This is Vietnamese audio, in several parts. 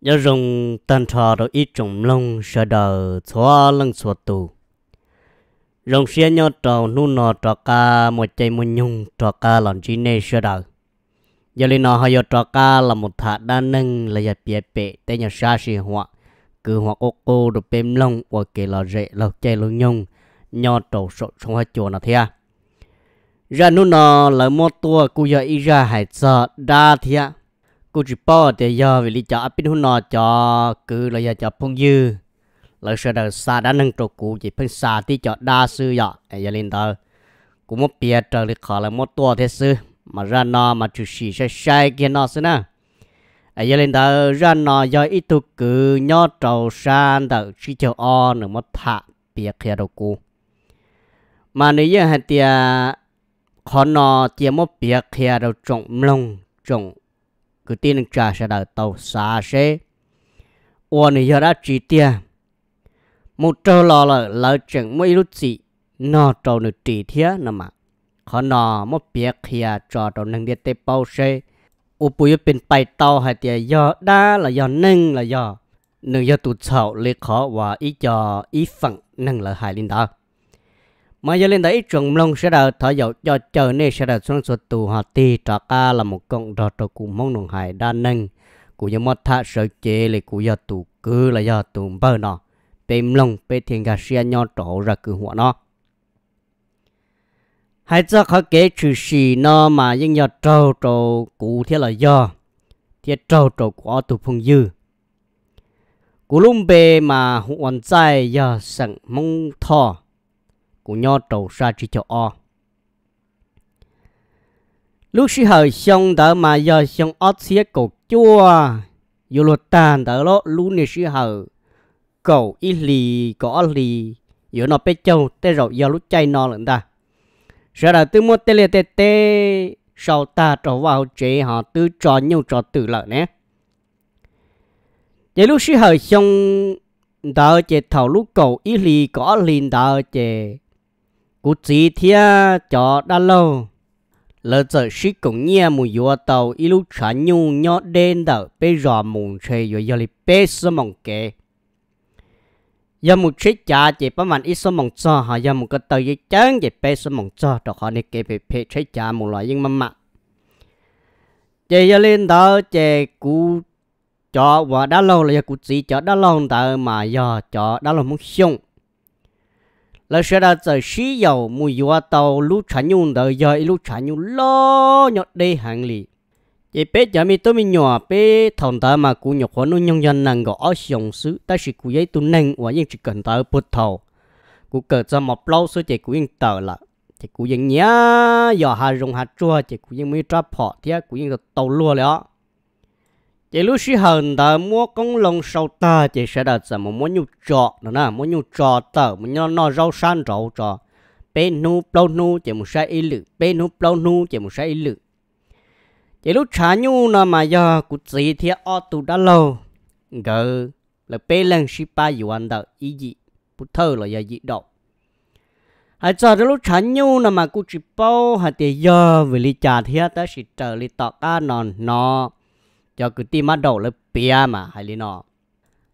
nhớ dùng tàn trò đồ ít trồng lông sợ đờ xóa lăng xóa tù rồng xe nhớ trò nu nọ trò ca một chạy một nhung trò ca lòn chi nê sợ đờ giờ lên nọ hay trò ca là một thả đa nâng là giờ bịa bệ tay nhà xa xì họa cứ họa ô cô đồ bêm lông và kể là rễ là chay lông nhung nhau trò sổ trong hai chùa nọ thế à ra nu nọ là một tua cu giờ ra hải sợ đa thế cô chỉ bỏ để giờ vì lý do binh hôn nọ cho cứ là giờ cho phong dư lời sợ đời xa đã nâng trổ cụ chỉ phân xa thì cho đa sư dọ giờ lên tờ cũng một bia trời lịch khó là một tua thế sư mà ra nọ mà chủ sĩ sẽ sai kia nọ sư nè giờ lên tờ ra nọ do ít tu cứ nhó trầu san tờ chỉ cho o nữa một thạ bia kia đầu cụ mà nếu như hạt tia khó nọ tia một bia kia đầu trồng lông trồng cứ tin trả sẽ đợi tàu xa xe ua này giờ đã chỉ tiền một trâu lò là lỡ chẳng mấy lúc gì nó trâu được trí thế nè mà khó nó một biết kia cho trâu nâng đi tế bao xe u bùi bên bay tàu hay tiền giờ đã là giờ nâng là giờ nâng giờ tụt sầu lấy khó và ý cho ý phận nâng là hài linh đó mà giờ lên đấy trường long sẽ đào thọ dầu cho chờ nên sẽ đào xuống số tù họ ti trả ca là một con đò trò cùng mong nông hải đa nâng của giờ mất thả sở chế là của giờ tù cứ là giờ tù bơ nó tìm long bê thiên gà xe nho trổ ra cứ hụa nó hai cho khó kế trừ xì nó mà nhưng giờ trâu trâu cụ thế là do thế trâu trâu của tù phong dư cụ lùm bê mà hoàn trai giờ sẵn mong thọ của nho trầu sa chi cho o lúc sĩ hời xong tớ mà giờ xong ót xía cổ chua dù luật tàn tớ lỗ lũ nè sĩ hờ cầu ít lì có lì dù nó bé châu tê rậu giờ lúc chay nó lận ta sợ là tư mua tê lê tê tê sau ta trở vào chế họ tư trò nhau trò tự lợi nè chế lúc sĩ hờ xong tớ chế thầu lúc cầu ít lì có lì tớ chế cú chỉ thia cho đã lâu lỡ giờ sĩ cũng nghe một yếu tàu ít lúc trả nhu nhó đen đỡ bê rò mù chê yếu yếu lì bê sơ mộng kê yếu mù chế trả chỉ bà màn ít sơ mộng cho hà yếu mù cơ tàu yếu chán chỉ bê sơ mộng cho đọc hà nè kê bê bê chế trả mù loại yên mâm mạ chế yếu lên đó chế cú cho và đã lâu là yếu cú chỉ cho đã lâu tàu mà yếu cho đã lâu mong xung là sẽ là giờ xí dầu mùi dùa tàu lúc trả nhung đời giờ lúc trả nhung lo nhọt đi hàng lì vậy bé giờ mi tôi mi nhỏ bé thằng ta mà cụ nhọc khó nuôi nhân dân nàng gõ xiong sứ ta chỉ cụ giấy tu nâng và những chỉ cần ta bút thầu cụ cờ cho một lâu số chỉ cụ yên tờ là chỉ cụ yên nhá giờ hà rồng hà chua chỉ cụ yên mới trap họ thì cụ yên tàu lùa rồi chị lúc xí hờn ta mua công lông sau ta chị sẽ đặt ra một món nhu trọ nữa nè món nhu trọ tờ một nhau nó rau san rau trọ bê nu plau nu chị một sai ý lự bê nu plau nu chị một sai ý lự chị lúc trả nhu nó mà giờ cũng gì thì ở tù đã lâu gờ là bê lần xí ba yêu anh đó ý gì bút thơ là giờ gì đâu hãy cho đến lúc chán nhu nó mà cũng chỉ bao hay thì giờ về lý trả thiết đó chỉ trở lý tọt cá nòn nọ cho cứ tìm mà đầu là bia mà hay lý nó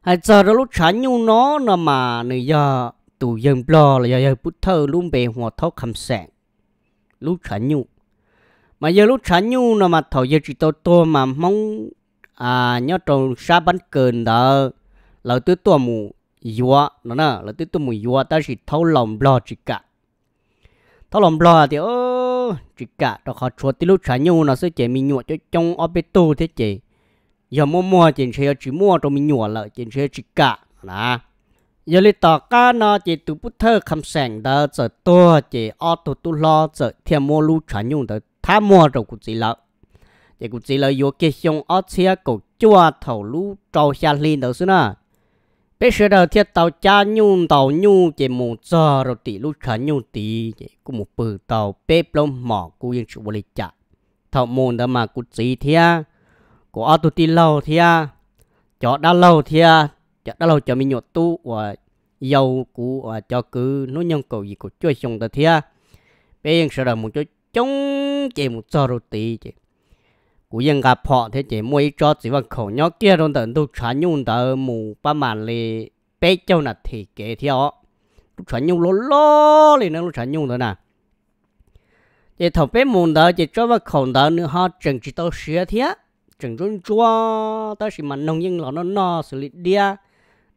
hay giờ đó lúc chán nhu nó nó mà nè giờ tụ dân lo là giờ giờ bút thơ luôn bề hòa thấu khám sẹn lúc chán nhu mà giờ lúc chán nhu nó mà thầu giờ chỉ tôi tôi mà mong à nhớ trong sa bánh cờn đó là tôi tôi mù yua nó nè là tôi tôi mù yua ta chỉ thấu lòng lo chỉ cả thấu lòng lo thì ơ chỉ cả đó khó chúa tí lúc chán nhu nó sẽ chỉ mình nhụa cho trong ô bê tu thế chị giờ mua mua chỉ xe chỉ mua trong mình nhỏ lợi chỉ xe chỉ cả nè giờ lấy tờ cá nó chỉ tu bút thơ khăm sành đó giờ tua chỉ ô tụ tu lo giờ thêm mua lú chuyển nhung đó thà mua rồi cũng chỉ lợi chỉ cũng chỉ lợi vô cái xong ô xe cổ chua thầu lú trâu xa lên đó xí nè bây giờ đầu thiết tàu cha nhung tàu nhung chỉ một giờ rồi tỷ lú chuyển nhung tỷ chỉ cũng một bự tàu bếp lông mỏ cũng yên chịu bồi chả thầu môn đó mà cũng chỉ thiệt của ở tụi tì lâu thì à cho đã lâu thì à cho đã lâu cho mình nhột tu và dầu cũ và cho cứ nó nhân cầu gì của chơi xong ta thì à bây giờ là một chỗ chống chỉ một giờ rồi tí chứ của dân gặp họ thế chỉ mỗi cho chỉ vào khẩu nhóc kia rồi tận tu trả nhung tờ mù ba màn lì bé châu là thì kể theo lúc trả nhung lố lố lì nó lúc trả nhung tờ nè chỉ thầu bé mù tờ chỉ cho vào khẩu tờ nữa họ chừng chỉ tao sửa thế chẳng run chua tới khi mà nông dân là nó no xử lý đia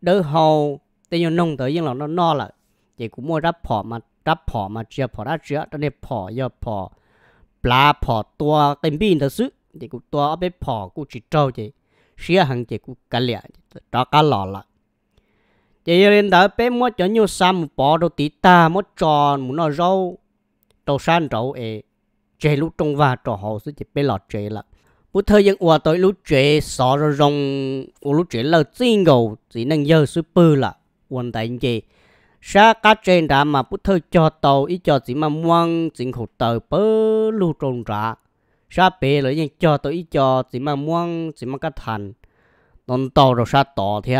đỡ hầu tây nhiều nông tới dân là nó no là chị cũng mua rắp phỏ mà rắp phỏ mà chia phỏ ra chia cho nên phỏ giờ phỏ lá phỏ tua tên pin thật sự chỉ cũng tua ở bên phỏ cũng chỉ trâu chị xía hàng chị cũng cả lẹ đó cả lọ là chỉ lên tới bé mua cho nhiều sam bỏ đồ tí ta mua tròn muốn nó rau đầu san rau ấy chế lúc trong và trò hồ sẽ chỉ bé lọ chế là bút thơ dân ủa tới lúc chế xó rồi rong ủa lúc chế là tiên gầu chỉ năng giờ sư bư là quần tại gì sa cá trên đã mà bút thơ cho tàu ý cho chỉ mà muang chính khổ tờ bớ lưu trồng ra sa bể lấy nhân cho tàu ý cho chỉ mà muang chỉ mà cá thành tồn tàu rồi sa tỏ thế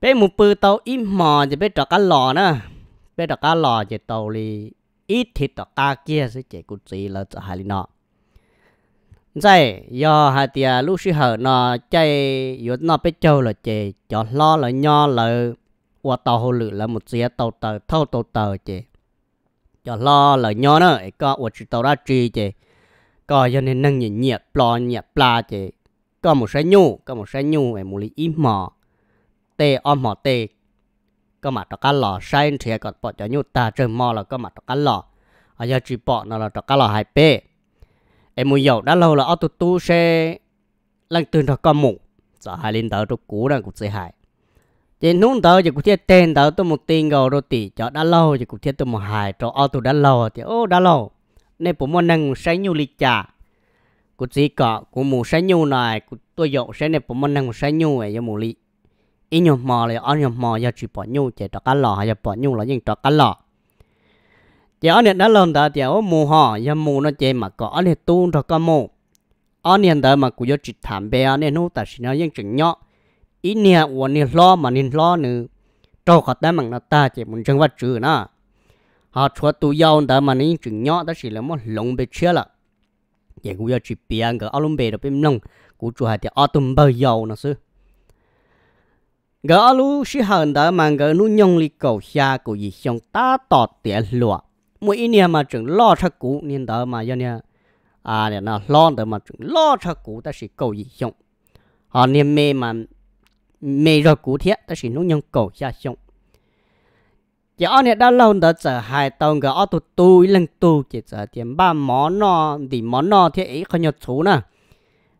bé một bự tàu ý mò thì bé trọ cá lò nữa bé trọ cá lò thì tàu đi ít thịt trọ cá kia sẽ chạy cụt gì là hai li nọ dạy do hà tia lúc sư hở nó chạy yếu nó biết châu là chạy, cho lo là nho là qua tàu hồ lử là một xe tàu tàu thâu tàu tờ chè cho lo là nho nữa có qua chữ tàu ra trì chè có cho nên nâng nhìn nhẹ, plo nhẹ, pla chè có một xe nhu có một xe nhu em muốn lý im mò tê om mò tê có mặt đó cá lò sai thì có bỏ cho nhu ta chơi mò là có mặt đó cá lò ở giờ chỉ bỏ nó là đó cá lò hai bê em mua dầu đã lâu là auto tu xe lăng từ nó con mù sợ hai linh tờ trong cũ đang cũng sẽ hại chỉ nút tờ chỉ cũng thiết tên tờ tôi một tiền gầu đô tỷ cho đã lâu chỉ cũng thiết tôi một hại cho auto đã lâu thì ô đã lâu nên bố môn năng sáng nhu lịch trả cũng chỉ có của mù sáng nhu này cũng tôi dậu sẽ nên bố môn năng sáng nhu ấy cho mù lịch ít nhiều mò là ăn nhiều mò giờ chỉ bỏ nhu chạy cho cá lò hay bỏ nhu là những cho cá lò giờ anh đã làm ta giờ mù họ giờ mù nó chơi mà có anh tu rồi có mù anh hiện tại mà cũng chỉ tham bé anh nó ta xin nó những chuyện nhỏ ít nè của nè lo mà nè lo nữa trâu khát đá mặn nó ta chỉ muốn chân vắt chữ nữa họ chúa tu giàu ta mà những chuyện nhỏ ta chỉ là một lồng bề chia là giờ cũng giờ chỉ bé cái áo lông bề đó bên lông cũng cho hai thì áo tôm bờ giàu nó xứ gỡ áo lú sĩ hờn ta mà gỡ nú nhông li cầu xa của gì xong ta tọt tiền lụa mỗi năm mà chúng lo cho cũ nên đó mà do nè à để nó lo đó mà chúng lo cho cũ ta sẽ cầu gì xong họ niệm mê mà mê rồi cũ thiết ta sẽ nung nhân cầu gia xong chỉ ở nè đã lâu đó giờ hai tàu cái ở tụ tu lần tu chỉ giờ tiền ba món nọ thì món nọ thì ấy không nhớ chú nè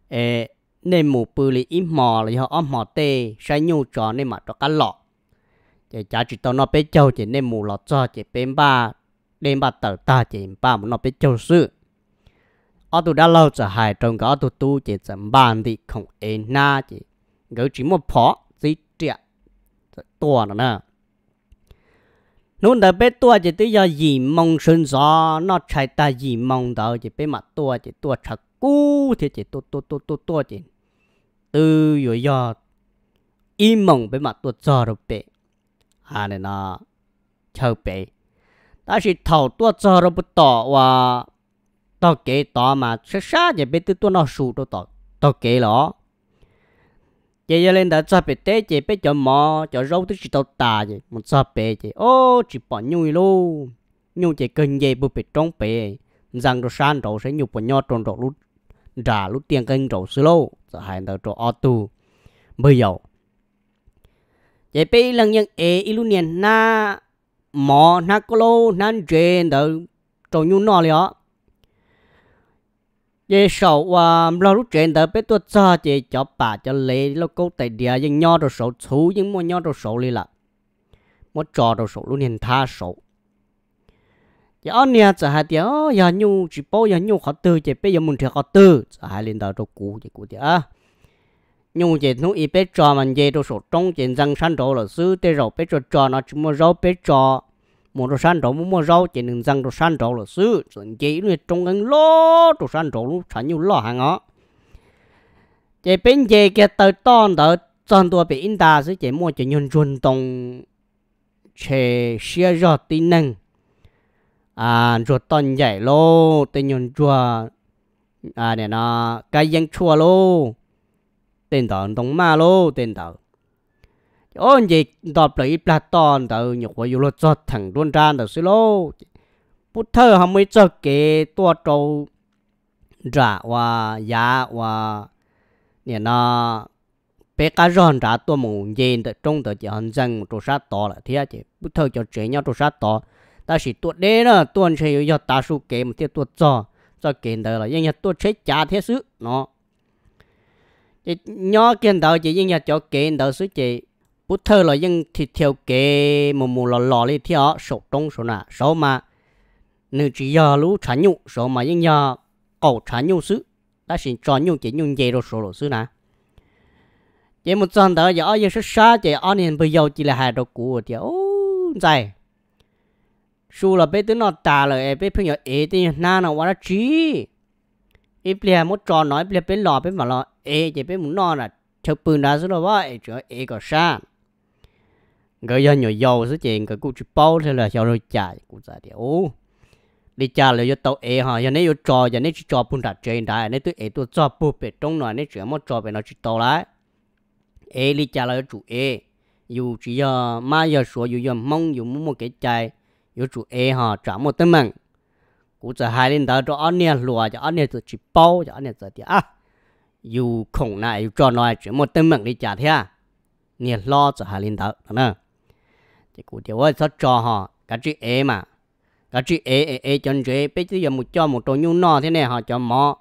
ê nên mù bự lì ít mò lì họ ôm mò tê sai nhu trò nên mà cho cá lọ chỉ chả chỉ tao nó bé châu chỉ nên mù lọ cho chỉ bên ba đêm bà tờ ta chỉ ba một nó biết châu sư. ở tụ đã lâu trở hại trong cái ở tu chỉ chẳng bàn thì không ế na chỉ gỡ chỉ một phó gì trẻ tua nữa. nè nún đã biết tua chỉ tới giờ gì mong sinh gió nó chạy ta gì mong đó chỉ biết mặt tua chỉ tua thật cú thì chỉ tua tua tua tua tua chỉ từ rồi giờ im mong biết mặt tua giờ rồi bé à này nó chờ bé ta chỉ thầu tua cho nó bút tỏ và tao kể tỏ mà sẽ xa giờ bên tôi tua nó sù đâu tỏ tao kể lỏ chị giờ lên đã cho bé té chị bé cho mò cho râu tôi chỉ tao tà vậy một cho bé chị ô chỉ bỏ nhui luôn nhu chị cần gì bút bị trống bé rằng đồ san đồ sẽ nhu bỏ nhau trong đồ lúc trả lúc tiền cân đồ xí lô sẽ hai đầu đồ ô tu bây giờ chị bé lần nhân ế ilu niên na mò nát cô lô nan trên đỡ trâu nhu nọ liền ye sầu và lo lúc trên đỡ bé tuột ra chị cho bà cho lê lô câu tại địa dân nho đồ sầu chú dân mà nho đồ sầu liền là một trò đồ sầu lũ hiện tha sầu giờ anh nhà giờ hai tiếng giờ nhu chỉ bao giờ nhu khó tư chỉ bây giờ mình thì khó tư giờ hai lên đầu đồ cũ chỉ cũ thì à nhưng chỉ nó ít bé cho mình dễ đồ số trong chỉ răng sản đồ là xứ để rồi bé cho cho nó chỉ mua rau bé cho một đồ sản đồ mua mua rau chỉ nên răng đồ sản đồ là xứ chuẩn chỉ nuôi trong ngân lo đồ sản đồ lúc sản nhiều lo hàng ó chỉ bên dễ cái tờ tòn tới tòn đồ bị in ta xứ chỉ mua chỉ nhân truyền động chỉ xe rõ tin năng à rồi tòn dạy lô tên nhân chua à để nó cái dân chua lô tên tờ tông ma lô tên tờ ôn chị đọc lấy Platon tờ nhục vào lô cho thằng đuôn ra tờ xí lô bút thơ hầm mới cho kê tua trâu trả và giá và nè nó bé cá ròn trả tua mù dên tờ trong tờ chỉ hòn dân một sát to là thế chứ bút thơ cho chế nhau trâu sát to ta chỉ tuột đế nữa tuôn chơi yếu ta su kê một thiết tuột cho cho kê tờ là nhưng nhà tuột chế trả thế sự nó chị nhỏ kiện đầu chị nhưng nhà cho kiện đầu suy chị bút thơ là nhưng thịt theo kế một mù lò lò đi theo sổ đông sổ nà sổ mà nếu chỉ giờ lú trả nhung sổ mà nhưng nhà cầu trả nhung sứ, ta xin cho nhung chỉ nhung về rồi sổ lỗ sứ nà chỉ một trận đó giờ giờ sức xa chỉ anh hiện bây giờ chỉ là hai đầu cũ thì ô dài su là bây tới nó tà rồi bây bây giờ ấy thì na nó quá là trí ít bìa một trò nói bìa bên lò bên mà lò ê chỉ bên muốn no là chụp bự ra số đó vậy chứ ê có sao người dân nhỏ giàu số tiền cái cụ chụp bao thế là cho rồi chạy cụ giải điều đi trả lời cho tàu ê hả giờ nếu trò giờ nếu chỉ trò bún đặt trên đại nếu tôi ê tôi cho bù bể trong nồi nếu chuyện một trò nó chỉ tàu lại ê đi trả lời chủ ê dù chỉ giờ mai số dù giờ mong dù muốn cái chạy dù chủ ê hả trả một tấm mạng cú giờ hai lên đó cho anh nè lùa cho anh nè tự chỉ bao cho anh nè tự thì à dù khổng này dù cho nói chỉ một tên mạng đi trả thế à nè lo giờ hai lên đó không? thì cú thì ơi sẽ cho họ cái chữ e mà cái chữ e e e chân chế bây giờ một cho một trâu những nọ thế này họ cho mỏ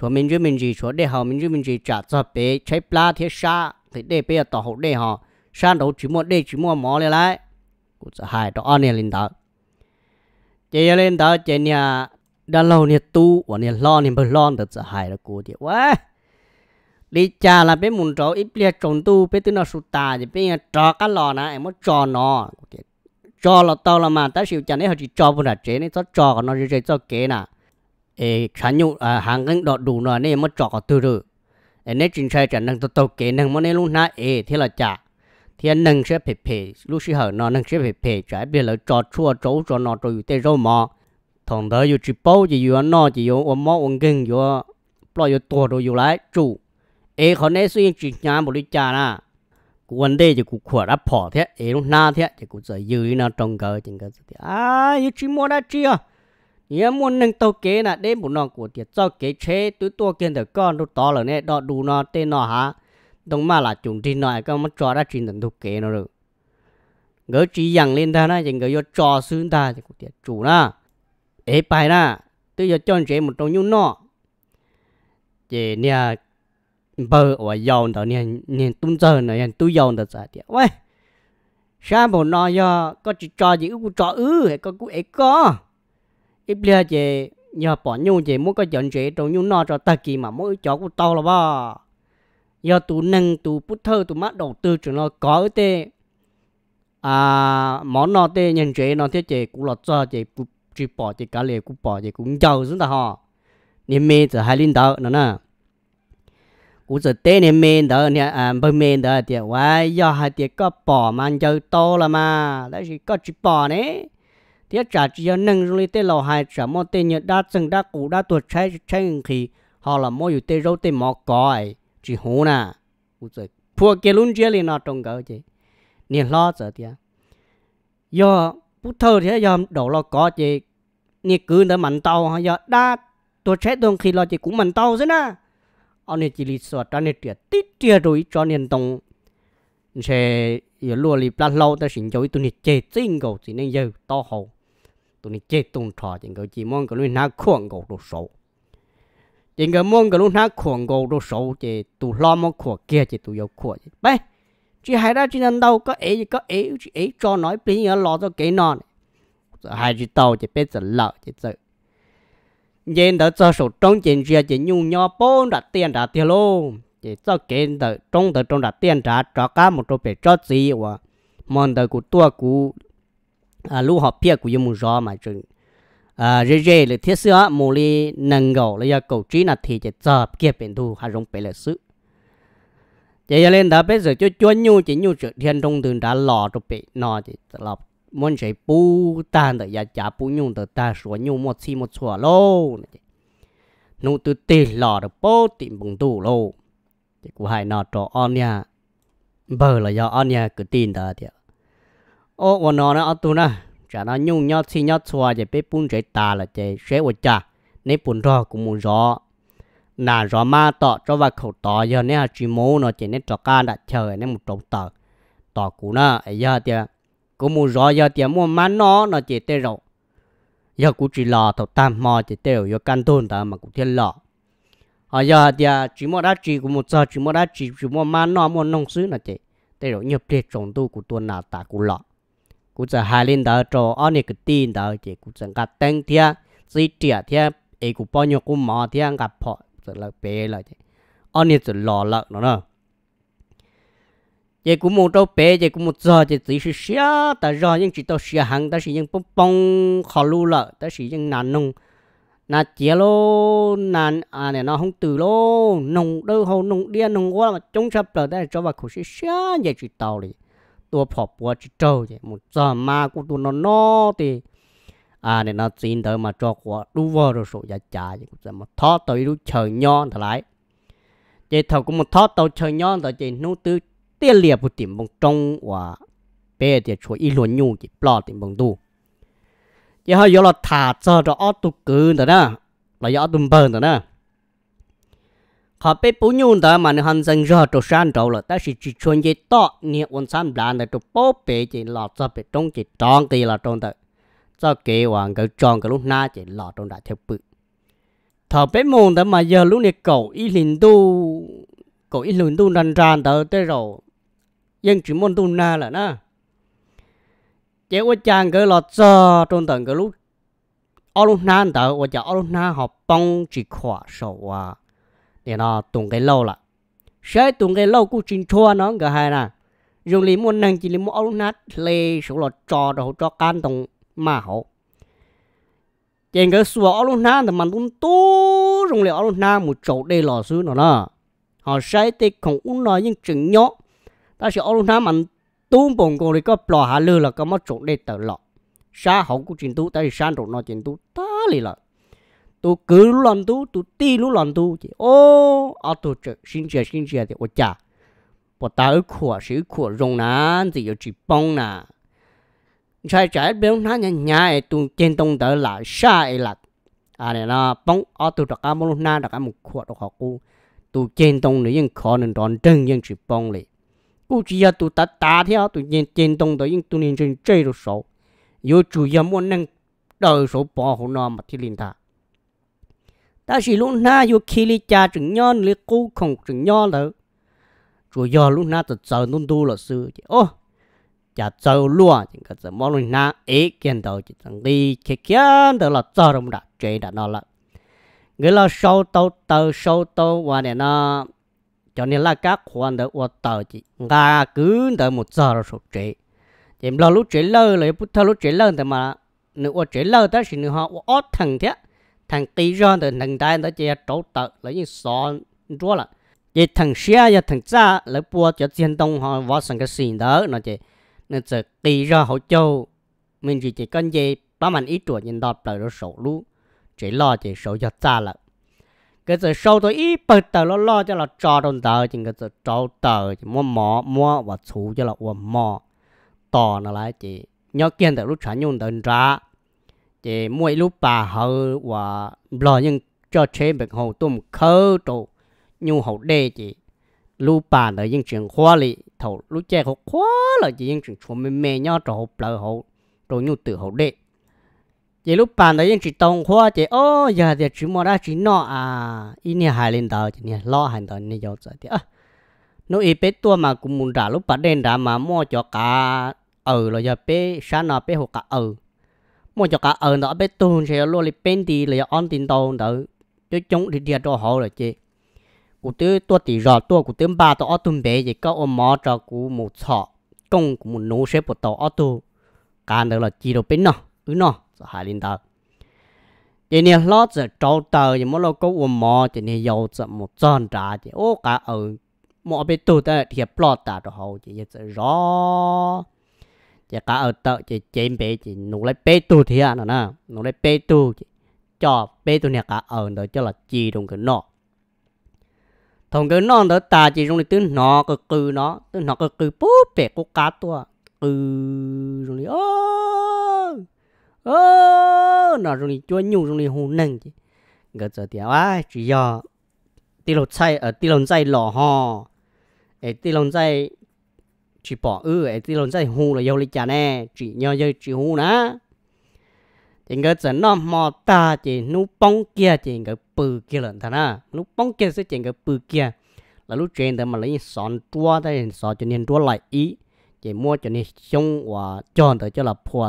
chỗ mình chứ mình gì chỗ để họ mình chứ mình gì trả cho bé trái pla thế xa thì để bây giờ tỏ hậu để họ xa đâu chỉ một để chỉ mua mỏ lại lại cú giờ hai cho anh nè lên đó chị lên đó chị nhà đã lâu nè tu và nè lo nè bờ lo được sợ hại là cô chị quá đi cha là bé muốn chỗ ít lia trồng tu bé tư nó sụt tà thì bé cho cái lò này em muốn cho nó cho là tao là mà ta siêu chẳng lẽ họ chỉ cho vừa là chế nên cho trò nó chỉ chế cho kế nè ê khán nhu à hàng ngân đọt đủ rồi nên em muốn cho có tư rồi nên chính sai chẳng năng tao tao kế năng muốn nên luôn nè ê thế là chả thì nâng sẽ phê phê lúc sau hở nó nâng sẽ phê phê trái bây giờ cho chua chỗ cho nó cho tê rau mò thằng đó yêu chỉ bao chỉ yêu nó chỉ yêu ôm mò ôm gừng yêu bao yêu to đồ yêu lại chủ ê họ nãy suy chỉ nhà một đi cha na cú vấn đề chỉ cú khỏe đã bỏ thế ê lúc na thế chỉ cú giờ yêu nó trong cờ chính cờ thì à yêu chỉ mua đã chi à nhớ muốn nâng tàu kế là đến một nọ của tiệt cho kế chế túi tua kia được con lúc đó là nè đọ đủ nó tên nó hả đông mà là chúng thì nói có mất cho ra trình tận thuộc kế nó được ngỡ chỉ rằng lên ta na chẳng ngỡ cho trò xương ta thì cũng chủ nó ế bài na tôi giờ cho anh một trong những nọ chị nè bờ và dầu đó nè nha tung giờ này nha tôi giàu đó sao thì 喂 sao bộ nó do có chỉ cho gì cũng cho ư hay có cũng ấy có ít bia chị nhờ bỏ nhung chị muốn có chọn chị trong nhung nọ cho ta kỳ mà mỗi cho cũng to là bao giờ tụ nâng tụ bút thơ tụ mắt đầu tư cho nó có tê à món nó tê nhân chế nó thế chế cũng lọt cho chế cũng chỉ bỏ chế cá lề cũng bỏ chế cũng giàu chúng ta họ niệm mê giờ hai linh đạo nó nè cũng giờ tê niệm mê đó nè à bên mê đó thì vậy giờ hai tiệt có bỏ mà giàu to là mà đấy chỉ có chỉ bỏ nè, thế trả chỉ giờ nâng rồi tê lầu hai trả món tê nhật đa chân đa cũ đa tuột trái trái khi họ là mua tê tê râu mỏ còi chỉ hố nà u rồi phù cái luôn chơi liền nó trông gấu chứ nên lo sợ thì do bút thơ thì do đầu lo có chứ nên cứ đỡ mạnh tàu hay do đa tôi chết tôi khi lo chỉ cũng mạnh tàu thế na ông này chỉ lý sợ cho nên triệt tít triệt rồi cho nên tông sẽ giờ lúa lì plan lâu ta xin cho tụi này chết chính cầu chỉ nên giờ to hậu tụi này chết tung trò chỉ cầu chi mong cái này nát khoang cầu đồ sổ chỉ cái mong cái lúc nào khuẩn gầu đồ số chỉ tụ lo mà khổ kia chỉ tụ yêu chứ, bé chỉ hai ra chỉ nên đâu có ấy có ấy chỉ ấy cho nói bây giờ lo cho cái nọ hai chỉ tàu chỉ biết giờ lợ chỉ sợ nên đó cho sổ trong tiền gì chỉ nhung nhó bốn đặt tiền đặt tiền luôn chỉ cho cái đó trong đó trong đặt tiền trả cho cả một chỗ phải cho gì và mòn đó của tua của à lúc họ biết của yêu muốn rõ mà chừng à rê rê là thiết sữa mù li nâng gầu là do cầu trí là thì chỉ chờ kia bên thu hà rong bể là sự chỉ ra lên đã bây giờ cho chuyên nhu chỉ nhu sự thiên thông thường đã lò cho bị nọ chỉ lò muốn sẽ bu tan được ya chả bu nhu được ta sửa nhu một chi một sửa lô nụ từ tì lò được bố tìm bùng tủ lô thì cũng hai nọ cho on nha bờ là do on nha cứ tin đó thì ô còn nó nó tu na cả nó nhung nhau xí nhau xua để biết bún chế ta là chỉ sẽ vợ cha, nên bún rò cũng muốn rò nà rò ma tọ cho vào khẩu tọ giờ nên chỉ mô nó chỉ nên cho ca đã chờ nên một trống tờ tọ cũ nè ấy giờ thì cũng muốn rò giờ thì mua má nó nó chỉ tê rồi giờ cũng chỉ lò thầu tam mò chỉ tê rồi giờ căn thôn ta mà cũng thiên lò ở ờ, giờ thì chỉ mua đã chỉ cũng một giờ chỉ mua đã chỉ chỉ mua má nó mua nông xứ nó chỉ tê rồi nhập liệt trồng tu của tuần nào ta cũng lọ cú giờ hai lên đó cho anh ấy cái tiền đó chỉ cú chẳng gặp tăng thia chỉ trẻ thia ai cú bao nhiêu cú mò thia gặp họ giờ là bé là chỉ anh ấy giờ lò lợn nữa chỉ cú một trâu bé chỉ cú một giờ chỉ chỉ là xia ta rồi nhưng chỉ tao xia hàng ta chỉ nhưng bông bông khó lu lợ ta chỉ nhưng nản nung, nà chia lô nàn à này nó không từ lô nung đâu hầu nông điên nung quá mà chống sập rồi ta cho vào khổ xia xia vậy chỉ tao đi ตัวพอปัวจะเจ้าเจมุจามากูตัวนอนอตีอ่าเนี่ยนาจีนเธอมาจอกว่ารู้ว่าเราสูญยาจ่าเจกูจะมาท้อตัวรู้เฉยย้อนเท่าไรเจเธอกูมาท้อตัวเฉยย้อนแต่เจนู้ตื้อเตี้ยเหลียบผู้ติ่มบงจงว่าเป้เดียช่วยอีหลวนยูจิปลอดติ่มบงดูเจเขายอลถาดเจอจะอ้อตุกืนแต่นะเรายอตุ่มเบิร์นแต่นะ họ bé bốn nhung đó mà nó hàn dân rõ trâu san trâu rồi, ta chỉ chỉ chuyên gì to, nhẹ ôn san bàn là trâu bố bé chỉ lọ cho bé trong chỉ tròn kỳ là tròn đó, cho kỳ hoàng cái tròn cái lúc na chỉ lọ tròn đã theo bự. Thọ bé mông đó mà giờ lúc này cậu ít linh tu, cậu ít linh tu năn ran đó tới rồi, nhưng chỉ môn tu na là na. Chế ôi chàng cái lọ cho tròn tận cái lúc, ô lúc na đó, ôi chàng ô lúc na họ bông chỉ khỏa sầu à thì nó tung cái lâu là sẽ tung cái lâu cũng chính chua nó cái hay nè dùng lý muốn nâng chỉ lý muốn ấu nát lê số là cho đồ cho can tông mà hậu trên cái số ấu nát thì mình cũng tu dùng lý ấu nát một chỗ để lò xứ nó nè họ sai thì không uống nói những chừng nhỏ ta sẽ ấu nát mình tu bổng cổ thì có bỏ hà lư là có mất chỗ để tờ lọ xa hậu cũng chính tu ta thì sang nó chính tu ta lì là tu cứ lúc lần tu tu ti lúc lần tu chỉ ô à tu chơi xin chơi xin chơi thì ô cha, bỏ ta ở khổ sĩ khổ rong nà thì giờ chỉ bông nà sai trái béo nà nhà nhà tu trên tông tớ là sai là à này là bông à tu đặt am lúc na đặt am một khổ đặc học cô tu trên tông này vẫn khó nên đòn trưng vẫn chỉ bông lì cô chỉ giờ tu ta ta theo tu trên trên tông tớ vẫn tu nên trên chơi được số yếu chủ yếu muốn nâng đời số bỏ hồ nó mà thì linh thà ta chỉ lúc na yêu khi li cha chừng nhon li cú không chừng nhon lỡ rồi giờ lúc na tự chờ nôn tu là sư chị ô chả chờ lúa chỉ cần chờ mỗi lúc na ấy kiến đầu chỉ thằng đi khi kia đó là chờ đồng đã chơi đã nó là người là sâu tàu tàu sâu tàu và này nó cho nên là các khoản đó và tàu chỉ ngà cứ đợi một giờ rồi sụt chế chỉ là lúc chế lâu là bút thao lúc chế lâu thì mà nếu chế lâu đó thì họ ót thằng thế thằng tí rong từ nâng đại nó chỉ trổ tợ lấy những sọ rúa là chỉ thằng xe và thằng cha lấy bùa cho thiên đông họ võ sang cái xin đó nó chỉ nên chỉ tí rong hậu châu mình chỉ chỉ con gì ba mình ít tuổi nhìn đọc đời nó sổ lũ chỉ lo chỉ sổ cho cha là cái giờ sâu tôi ít bật tờ nó lo cho là trò đồng tờ chỉ cái giờ trâu tờ chỉ mua mỏ mua và chú cho là uống mỏ tò nó lại chỉ nhớ kiên tờ lúc trả nhung tờ ra chị mua lúc bà họ và lo nhưng cho chế bệnh hồ tôm khơ tổ nhu hồ đê chị lúc bà là những chuyện khoa lì thầu lúc chơi hồ khoa là chị những chuyện chuẩn mê mê nhau trò hồ bờ hồ rồi nhu tự hồ đê chị lúc bà là những chuyện tông khoa chị ô giờ thì chỉ mua ra chỉ nọ à ý nè hài lên tàu chị nè lo hài tàu nè giàu rồi thì à nó ý bé tua mà cũng muốn trả lúc bà đen đã mà mua cho cả ở ừ, rồi giờ bé sáng nào bé hồ cả ở ừ mua cho cả ở đó bé tuôn sẽ lo li bên đi là ăn tiền đâu đó cho chúng thì thiệt đó họ là chứ cụ tư tua tỷ rọ tua cụ tư ba tao ở tuần bé gì có ôm mỏ cho cụ một sọ công cụ một nô sẽ một tàu ở tu cả đó là chỉ đồ bên nó ừ nó hai linh tao chỉ nè lót giờ trâu tờ chỉ mỗi lo có ôm mỏ thì nè dầu giờ một tròn trả thì ô cả ở mỗi bên tuôn ta thiệt plot ta đó họ thì giờ rõ chỉ cả ở tợ chỉ chém bé chỉ nụ lấy bé tu thì à nó nè nụ lấy bé tu cho bé tu này cả ở đó cho là chi trong cái nọ thằng cái nọ đó ta chỉ trong cái tiếng nọ cái cừ nó tiếng nọ cái cừ bút bé của cá tua cừ rồi ô ô nó rồi chúa nhung rồi hùng nâng chứ cái giờ thì à chỉ do tiêu lột sai ở ờ, tiêu lột sai lò ho ấy tiêu lột sai chỉ bỏ ư ấy thì lồn dây hù là yêu lịch chả nè chỉ nhờ dây chỉ hù nè thì người sẽ nó mò ta chỉ nụ bóng kia chỉ người bự kia lần thà nè nụ bóng kia sẽ chỉ người bự kia là lúc chuyện thì mà lấy sòn tua đây sòn cho nên tua lại ý chỉ mua cho nên xong và chọn tới cho là phù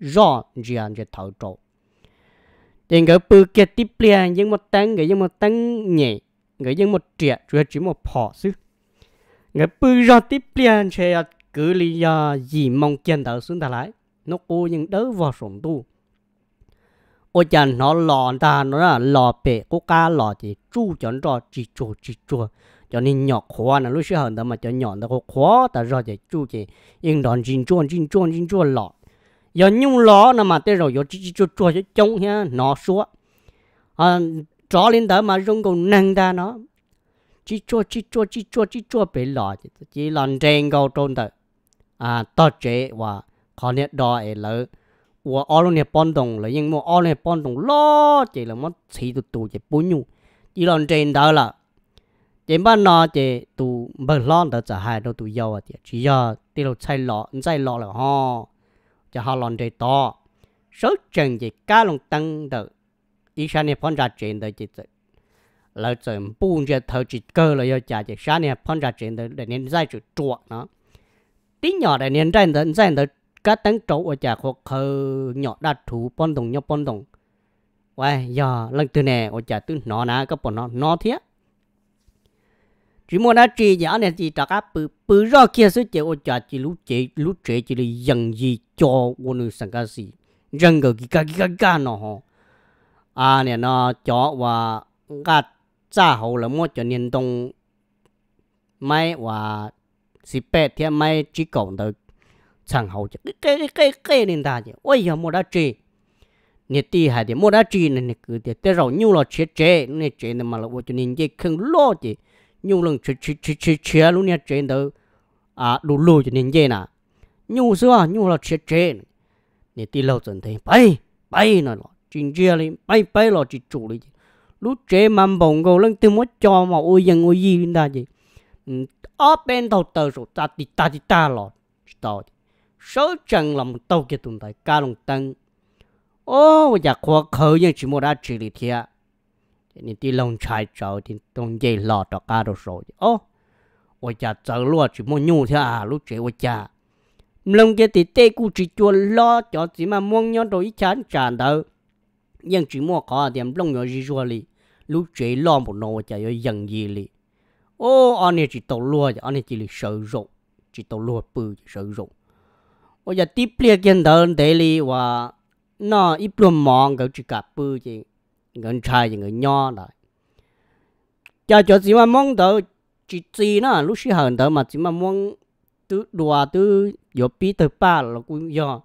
rõ riêng cho thầu trộn thì người bự kia tiếp liền nhưng mà tăng người nhưng mà tăng nhẹ người nhưng mà trẻ chủ chỉ một phò sức người bự ra tiếp liền sẽ cứ lý do gì mong chân thở xuống ta lại nó cố nhưng đỡ vào sủng tu ôi chân nó lò ta nó là lò bể cố ca lò thì chu chọn cho chỉ chùa chỉ chùa cho nên nhỏ khóa là lúc xưa hơn ta mà cho nhỏ ta có khóa ta ra thì chu chỉ yên đòn chín chuông chín chuông chín chuông lọ giờ nhung lọ là mà tới rồi giờ chỉ chỉ chua chua cho trông ha nó số à, cho lên đó mà rung còn nâng ta nó chỉ chua chỉ chua chỉ chua chỉ chua bị lọ chỉ lần trên câu trôn tới à tao chế và khó nè đò ấy lỡ và ở luôn nè bón đồng lỡ nhưng mà ở nè bón đồng lo chỉ là mất chỉ tụ tụ chỉ bốn nhu chỉ lần trên đó là chỉ bắt nó chỉ tụ bờ lon đó chả hai đâu tụ giàu à chỉ giờ đi đâu chạy lọ chạy lọ là ho chỉ họ lần trên đó số chừng chỉ cá lồng tăng được ý sao nè bón ra trên đó chỉ là chuẩn bùn cho thầu chỉ cơ là yêu trả chỉ sáng này phong trả chuyện để để nên giải chủ chuột nó tí nhỏ để nên giải đến giải đến các tấn trấu ở trả hoặc khờ nhỏ đặt thủ phong đồng nhau phong đồng vậy giờ lần từ nè ở trả từ nó nè các bọn nó nó thiết chỉ muốn đã chỉ giả này chỉ trả các bự bự ra kia số chỉ ở trả chỉ lú chế lú chế chỉ là dần gì cho quân sang cái gì dần cái cái cái cái nó à nè nó cho và gạt 炸好了么就年冬，咪话是白天咪只讲到长好就 cái cái cái cái nên ta chứ, ôi giờ mua đã chơi, nè tí hay thì mua đã chơi nên nè cứ thì rồi nhiều là chơi chơi, nè chơi nên mà là cho nên chơi không lo chứ, nhiều lần chơi chơi chơi chơi chơi luôn nè chơi đâu à đủ lùi cho nên chơi nè, nhiều xưa nhiều là chơi chơi, nè tí lâu dần thấy bay bay nó là chuyện chơi đi bay bay là chỉ chủ đi lúc chế mầm bông gầu lăng tư mất cho mà ôi dân ôi gì ta gì ừ, ở bên đầu tờ rồi ta đi ta đi ta lọt tao số chân là một tàu kia tồn tại ca lồng tăng ô và dạ khoa khởi nhưng chỉ một đã chỉ lý thia nên đi lồng trái cháu thì tông dây lọt đó ca đồ rồi ô và giờ cháu luôn chỉ một nhu thia à lúc chế và giờ, lồng kia thì tê cụ chỉ chua lo cho chỉ mà mong nhau đồ ý chán chán đâu nhưng chỉ mua có điểm lồng nhỏ gì rồi lúc chế lo một nồi chả yêu dần gì lì ô anh ấy chỉ tàu lúa anh ấy chỉ là sợ rụng chỉ tàu lúa bự sợ rụng ô giờ tiếp liền kiến đơn thế lì và nó ít luôn mòn cái chỉ cả bự chứ người trai người nhỏ lại cha cho chỉ mà mong tới chỉ chỉ nó lúc xí hờn tới mà chỉ mà mong tứ đùa tứ giờ bí tới ba là cũng do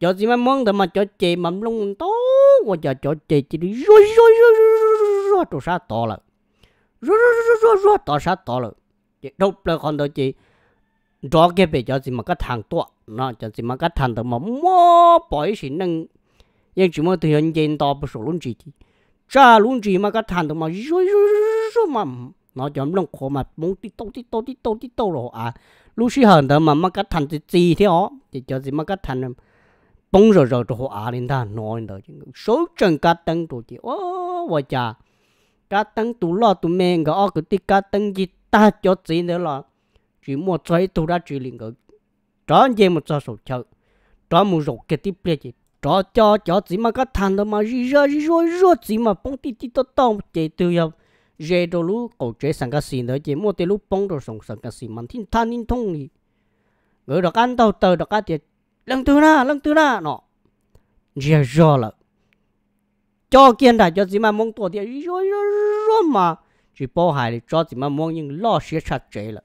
cho chỉ mà mong tới mà cho chị mắm lông to và cho cho chị chỉ đi rồi rồi rồi rùa trụ sa to là rùa rùa rùa rùa rùa to sa to là chị đâu là con đó chị rõ cái bây giờ chỉ mà cái thằng to nó chỉ chỉ mà cái thằng đó mà mua bỏi xin nâng nhưng chỉ mà thấy anh nhìn đó 不熟 luôn chị cha luôn chị mà cái thằng đó mà rùa rùa rùa mà nó chỉ lòng khó mà muốn đi đâu đi đâu đi đâu đi đâu rồi à lúc xí hơn đó mà mà cái thằng thì gì thế ó thì cho gì mà cái thằng bông rồi rồi rồi họ à lên ta nói rồi số chân cá tăng rồi chị ô vợ cha cá tăng tủ lo tủ mè ngỡ o cái tí cá tăng gì ta cho gì nữa là chỉ mua chơi tủ ra chỉ liền ngỡ đó gì một cho sổ chơi đó một rổ cái tí bia gì đó cho cho gì mà cái thằng đó mà gì ra gì rồi rồi gì mà bông tí tí to to chạy từ nhau rẻ đồ lú cổ chế sang cái gì nữa chỉ mua tiền lũ bông đồ sống sang cái gì mà thiên than thiên thông gì, ngỡ được ăn đâu tờ được ăn tiền lần thứ na lần thứ na nọ rẻ rồi là cho kiến đại cho chỉ mà mong tổ địa rồi rồi rồi mà chỉ bảo hại cho chỉ mà mong những lo sẽ chặt chế là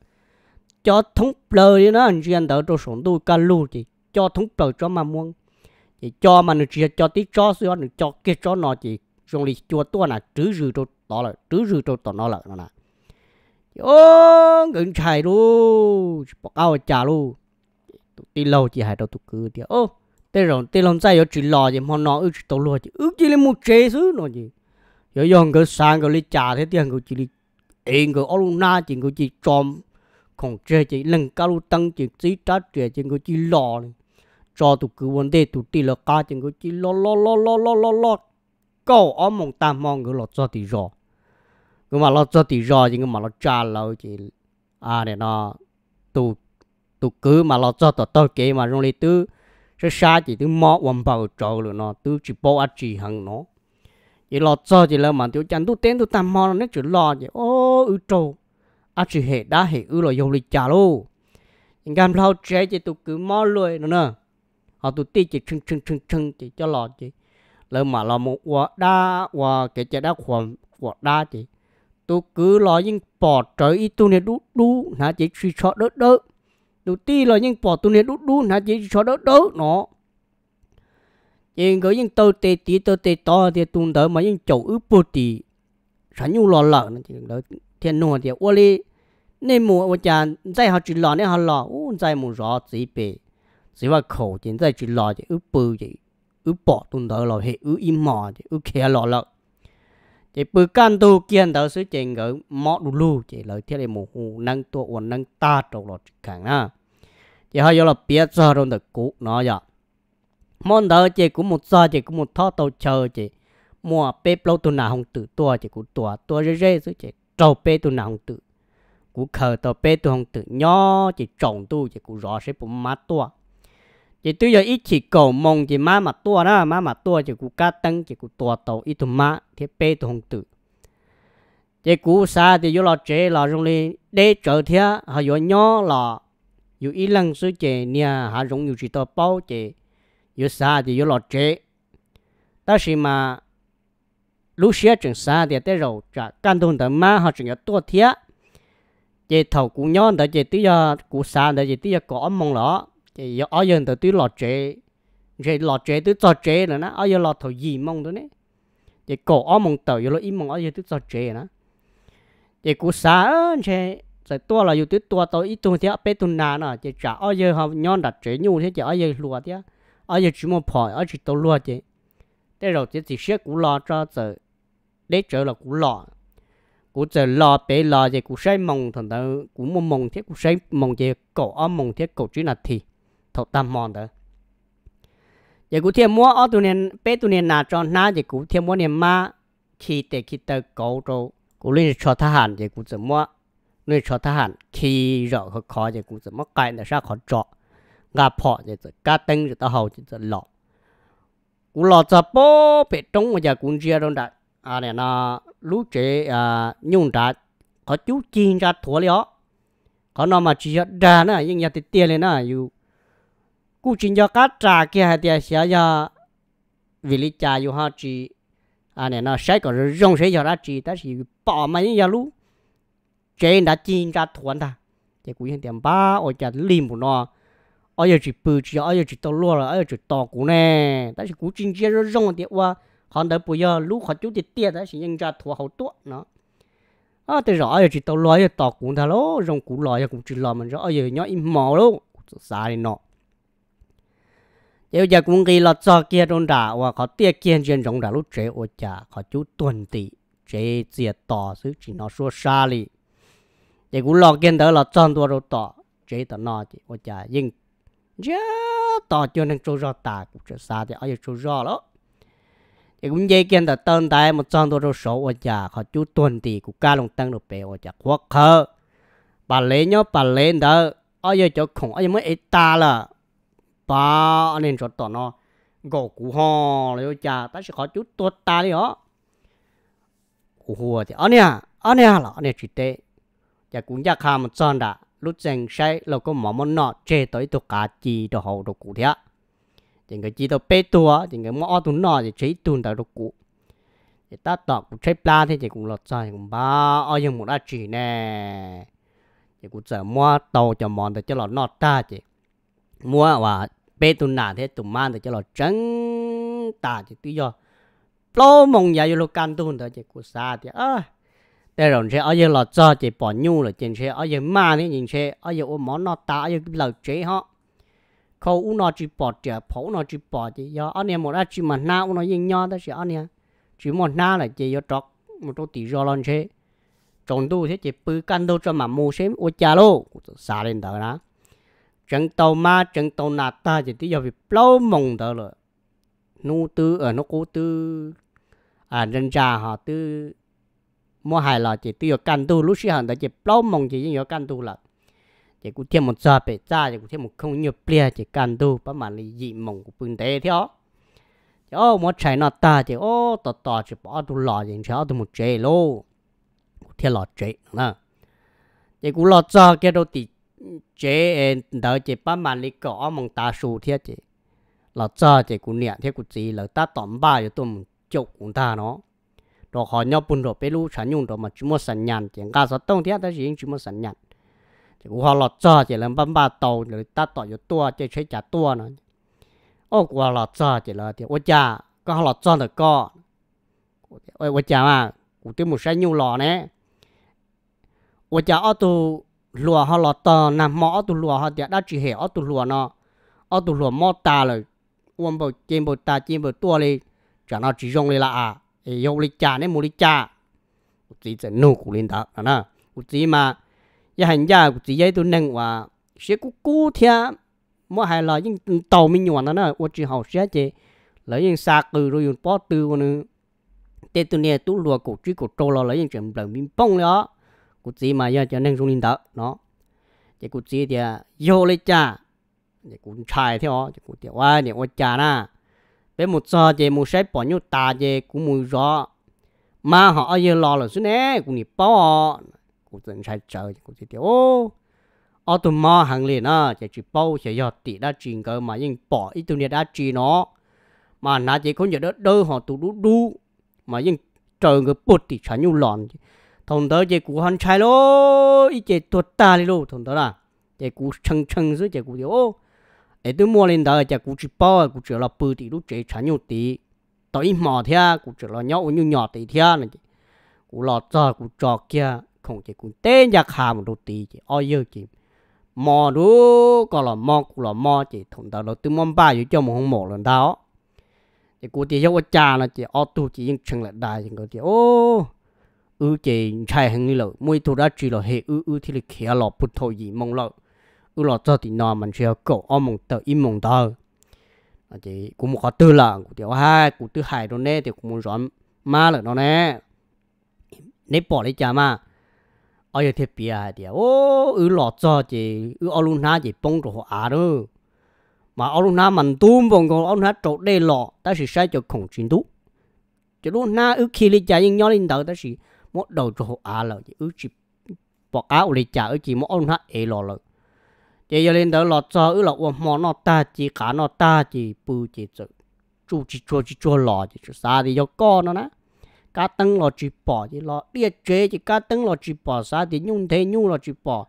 cho thống đi, nó anh chuyện đó cho sống đủ cả lũ thì cho thông lời cho mà mong thì cho mà nó chỉ cho tí cho xưa nó cho cái cho nó chỉ trong lý chùa tua là trứ rừ cho đó là trứ rừ cho tỏ nó là nó là ô ngừng chạy luôn bỏ ao trả luôn tí lâu chỉ hai đâu tụ cứ thì ô tê rồi tê lòng sai yo chỉ lo gì mà nó ước chỉ tàu lò chỉ ước chỉ là một chế xứ nó gì yo yong cái sang cái lấy trà thế tiền cái chỉ đi em cái ô na chỉ cái chỉ tròn còn chế chỉ lần cao lu tăng chỉ chỉ trá trẻ chỉ cái chỉ lò cho tụ cứ vấn đề tụ tì là cá chỉ cái chỉ lo lo lo lo lo lo lo câu ở mong ta mong cái lọt cho thì rò cái mà lọt cho thì rò chỉ cái mà lọt trà lâu chỉ à để nó tụ tụ cứ mà lọt cho tọt tọt kế mà rong lấy tứ sẽ xa chỉ từ mò quần bầu trầu luôn nó từ chỉ bỏ ăn chỉ hàng nó chỉ lo cho chỉ là mà tiểu chẳng tu tên tu tam mò nó chỉ lo chỉ ô ư trầu ăn chỉ hệ đã hệ ư lo dầu lịch trả luôn nhưng cam lao trẻ chỉ tu cứ mò lùi nó nè họ tu ti chỉ chưng chưng chưng chưng chỉ cho lo chỉ lỡ mà lo một quả đa quả cái chỉ đa khoảng quả đa chỉ tu cứ lo những bỏ trời ít tu này đu đu nà chỉ suy cho đỡ đỡ đủ ti là những bỏ tu này đút đút hả chỉ cho đỡ đỡ nó nhưng cái những tàu tê tí tàu tê to thì tuần đỡ mà những chỗ ướp bột tí sản nhu lo lợ thì đỡ thiên nô thì ô li nên mùa ô cha dạy họ chỉ lo nên họ lo ô dạy mù rõ gì bề chỉ vào khẩu chỉ dạy chỉ lo chỉ ướp bự chỉ ướp bỏ tuần đỡ là hệ ướp im mò chỉ ướp khé lo lợ chỉ bự can tu kiên đỡ sự chỉ ngỡ mọ đủ lu chỉ lời thiết là mùa năng tua uốn năng ta trâu lọt càng na giờ họ là biết cho rồi được cũ nó giờ món đó chỉ cũng một giờ chỉ cũng một thao tàu chờ chỉ mua bê lâu tu nào không tự tua chỉ cũng tua tua rê rê chứ chỉ trâu bê tu nào không tự cũng khờ tàu bê tu không tự nhỏ chỉ trồng tu chỉ cũng rõ sẽ cũng má tua chỉ tôi giờ ít chỉ cầu mong chỉ má mà tua đó má mà tua chỉ cũng cá tăng chỉ cũng tua tàu ít tu má thì bê tu không tự chỉ cũng xa thì vô là chế là rồi lên để chờ thia họ vô nhỏ là 有一两时间你还容易去到包的，有啥的有老窄，但是嘛，路线整啥的得肉着，感动的慢还整要多贴，这头姑娘的这都要姑啥的这都要搞梦了，这要二人的都老窄，这老窄都做窄了呢，二人老头一梦的呢，这搞二梦到有了一梦二人都做窄呢，这姑啥这。rồi tua là YouTube tua tôi ít tuần thế bé tuần nào nè chỉ trả ở giờ học nhon đặt chế nhu thế chỉ ở giờ lúa thế ở giờ chỉ một phổi ở chỉ tôi lúa chứ thế rồi chỉ chỉ xếp củ lo cho giờ để trở là củ lo củ giờ lo bé lo thì củ say mồng thằng đó củ một mồng thế củ say mồng thì cổ ở mồng thế cổ chỉ là thì thật tam mòn đó vậy củ thêm mua ở tuần này bé tuần này nào cho na vậy củ thêm mua này ma khi để khi tới cổ rồi củ lên cho thà hẳn vậy củ thêm mua người cho ta hẳn khi rõ khó khó thì cũng sẽ mất cái là sao khó rõ ngà phọ thì sẽ cá tinh thì ta hầu thì sẽ lọ cũng lọ cho bố bị trống mà giờ cũng chia đông đại à này nó lúc chế à nhung đã có chú chiên ra thua lió có nó mà chỉ ra nữa nhưng nhà thì tiền lên nữa dù cú chỉ cho cá trà kia hay tiền sẽ cho vì lý trà dù họ chỉ à này nó sẽ còn rong sẽ cho ra chỉ ta chỉ bỏ mà những nhà lúc chế đã chín ra thuần ta chế cũng hiện tiền ba ở chả lim của nó ở giờ chỉ bự chỉ ở giờ chỉ to lúa rồi ở giờ chỉ to cũ nè tại vì cũ chín chế rất rong tiền qua hắn đã bây giờ lúa họ chú tiền tiền đó chỉ nhân ra thua hậu tuột nó à từ rõ giờ chỉ to lúa giờ to cũ thà lố rong cũ lúa giờ cũng chỉ lúa mình rõ giờ nhớ im mò lố xa đi nọ giờ giờ cũng ghi là cho kia trong đã và họ tiếc kiên trên trong đã lúc chế ở nhà họ chú tuần tỷ chế tiệt to sự chỉ nó số xa đi 也古老见得了赚多少多，这的那的，我家应这大就能做着大，这啥的，哎呀做着了。也古也见得当代么赚多少少，我家好就蹲地，古家弄当着白，我家活口，把雷鸟把雷的，哎呀就空，哎呀么一大了，把俺们做到呢，我古好了家，但是好就多大了哦。我的，俺俩俺俩了，俺俩绝对。giờ dạ cũng giờ khám một son đã lúc dành say là có mỏ món nọ chê tới tổ cá chi đồ hậu đồ cụ thế chỉ cái chi đồ bê tua chỉ cái mỏ tún nọ thì chế tún tới đồ cụ thì ta tọt cũng chế pla thế thì cũng lọt sai cũng ba ở những một đã chỉ nè thì cũng sợ mua tàu cho mòn để cho lọt nọ ta chỉ mua và bê tún nà thế tụm man để cho lọt trắng ta chỉ tự do lo mong giờ yêu lo can tún tới chỉ cũng xa thì ơi đây rồi sẽ ở giờ là cho chỉ bỏ nhu là trên sẽ ở giờ mà này nhìn sẽ ở giờ ôm món nó ta ở giờ lầu chế họ khâu u nó chỉ bỏ trẻ phổ nó chỉ bỏ chỉ do anh em một đã chỉ mà na u nó yên nhau đó chỉ anh em chỉ một na là chỉ do trọc một chỗ tỷ do lon chế trộn tu thế chỉ bự căn đâu cho mà mua xem ô cha lô xa lên đó đó chân tàu ma chân tàu nạt ta chỉ tí giờ bị lâu mộng đó rồi nu tư ở ờ, nó cố tư à dân già họ tư mua hài là chỉ tiêu căn tu lúc xưa hàng đó chỉ bao mong chỉ những căn tu là chỉ cụ thêm một giờ bể ra chỉ cụ thêm một không nhiều bia chỉ căn tu bắt mà lì dị mong của phương tế theo chỉ ô mua chạy nó ta chỉ ô tọt tọt chỉ bỏ tu lò gì chỉ ô tu một chế lô thiên lò chế nè chỉ cụ lò cho cái đầu tỷ chế đó chỉ bắt mà lì cỏ mong ta sù thiết chỉ lò cho chỉ cụ niệm thiết cụ gì là ta tóm ba cho tôi một chục của ta nó đồ họ nhau bún rồi, bê lu sản dụng đồ mà chúng mua sản nhàn tiền cả số tông thiết đó chỉ chúng mua sản nhàn thì họ lọt cho chỉ làm bấm ba tàu rồi ta tỏ cho tua chơi chơi trả tua nữa ô của lọt cho chỉ là thì ô cha có họ lọt cho được co ôi ô cha mà cụ tiêu một sản nhung lọ nè ô cha ô tu lùa họ lọt tờ nằm mỏ tu lùa họ đã chỉ hiểu ô tu lùa nó ô tu lùa mò ta rồi uống bầu chim bầu ta chim bầu tua đi cho nó chỉ dùng đi là à yêu lịch cha nên mua lịch cha chỉ sẽ nô cụ lên đó nè chỉ mà giờ hành gia chỉ giấy tôi nâng và sẽ cú cú theo mỗi hai là những tàu mình nhọn đó nè tôi chỉ học sẽ chỉ lấy những sạc từ rồi dùng bó từ nữa thế tôi nè tôi lùa cổ truy cổ trâu là lấy những chuyện lần bông nữa cụ chỉ mà giờ cho nên dùng lên đó nó thì à, cụ chỉ thì yêu lịch cha thì cũng trai theo thì cụ thì qua thì qua cha na bé một giờ về một sấy bỏ nhau ta về cũng mùi rõ mà họ ở giờ lo là xuống nè cũng nhịp bao cũng tận sai chờ cũng chỉ tiêu ở tụi mò hàng liền á chỉ chỉ bao chỉ giờ tỷ đã chuyện cơ mà nhưng bỏ ít tụi này đã chuyện nó mà nãy chỉ có giờ đó đỡ họ tụ đu đu mà nhưng chờ người bột thì chả nhu lòn thằng đó chỉ cũng hắn trai lô ít chỉ tuột ta đi lô thằng đó là chỉ cũng chăng chăng giữa chỉ cũng tiêu ai tôi mua lên đời chả cũng bao cũng chỉ là bự thì lúc chế chả nhiều tí tới mỏ thia cũng chỉ là nhỏ như nhỏ tí thia này chị cũng lọt cho cũng trò kia không chỉ cũng tên giặc hà một đôi tí chị ôi yêu chị mò đủ còn là mò cũng là mò chị thùng đầu đầu tư mong ba cho một hông mỏ lên đó chị cũng thì cho cha là chỉ ao tu chỉ nhưng chừng lại đại chị cũng thì ô ư chị chạy hàng như là mỗi thu ra chỉ là hệ ư ư thì là kia lọ bút thôi gì mong lợi u lo cho thì nó mình sẽ cổ ôm mong tờ im mong tờ chỉ cũng một khó tư là cũng tiểu hai cũng tư hai rồi nè thì cũng muốn rõm ma là nó nè nếu bỏ lấy cha mà ở giờ thiết bị à thì ô ừ lo cho chỉ ừ ở luôn ha thì bông rồi à đó mà ở luôn ha mình tuôn bông còn ở luôn ha trộn đây lọ ta chỉ sai cho khổng chiến tú chỉ luôn ha ừ khi lấy cha nhưng nhớ lên đầu ta chỉ một đầu rồi à là chỉ ừ chỉ bỏ áo lấy cha ừ chỉ một ở luôn ha ê lọ rồi chỉ giờ lên đó lọt cho ứ lọt mỏ nó ta chỉ cả nó ta chỉ bù chỉ chữ chú chỉ chua chỉ chua lọ chỉ chua xa thì do con nó nè cá tưng lọ chỉ bỏ chỉ lọ đĩa chế chỉ cá tưng lọ chỉ bỏ xa thì nhung thế nhung dạ, lọ chỉ bỏ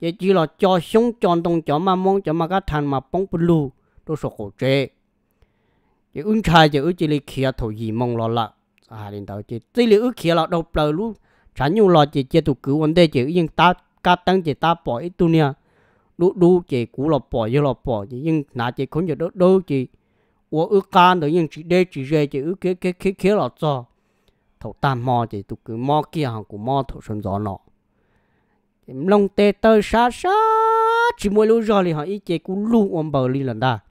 chỉ chỉ lọ cho xuống tròn đông cho mà mong cho mà cá thằng mà bông bù lù đó sổ khổ chế chỉ ứng khai chỉ ứ chỉ lấy kia thổ gì mong lọ lạ à đến đó chỉ chỉ lấy ứ kia lọ đâu bờ luôn chẳng nhung lọ chỉ chỉ tụ cứu vấn đề chỉ yên ta cá tưng chỉ ta bỏ ít tu nha đủ đủ chị cũ lọ bỏ như lọ bỏ nhưng nà chị không nhớ đâu đâu chị 我一干的用只得只热就一个个个个了做，头大毛就都个毛几行个毛头上着了，弄得到啥啥，只么路热里行一节个路往包里了的，